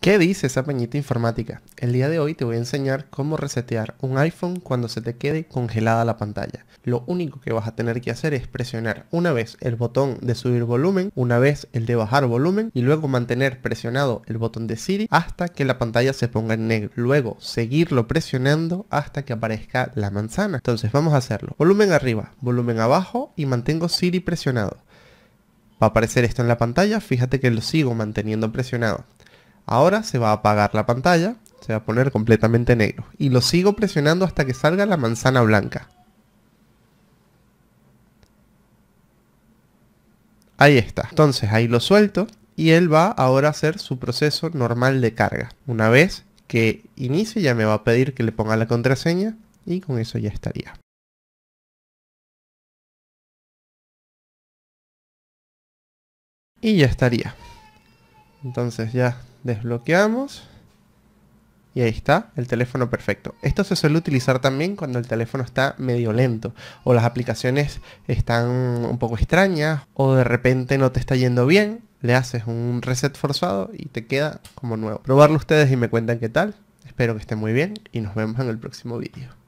¿Qué dice esa peñita informática? El día de hoy te voy a enseñar cómo resetear un iPhone cuando se te quede congelada la pantalla. Lo único que vas a tener que hacer es presionar una vez el botón de subir volumen, una vez el de bajar volumen y luego mantener presionado el botón de Siri hasta que la pantalla se ponga en negro. Luego seguirlo presionando hasta que aparezca la manzana. Entonces vamos a hacerlo. Volumen arriba, volumen abajo y mantengo Siri presionado. Va a aparecer esto en la pantalla, fíjate que lo sigo manteniendo presionado. Ahora se va a apagar la pantalla, se va a poner completamente negro. Y lo sigo presionando hasta que salga la manzana blanca. Ahí está. Entonces ahí lo suelto y él va ahora a hacer su proceso normal de carga. Una vez que inicie ya me va a pedir que le ponga la contraseña y con eso ya estaría. Y ya estaría. Entonces ya Desbloqueamos. Y ahí está, el teléfono perfecto. Esto se suele utilizar también cuando el teléfono está medio lento o las aplicaciones están un poco extrañas o de repente no te está yendo bien. Le haces un reset forzado y te queda como nuevo. Probarlo ustedes y me cuentan qué tal. Espero que esté muy bien y nos vemos en el próximo vídeo.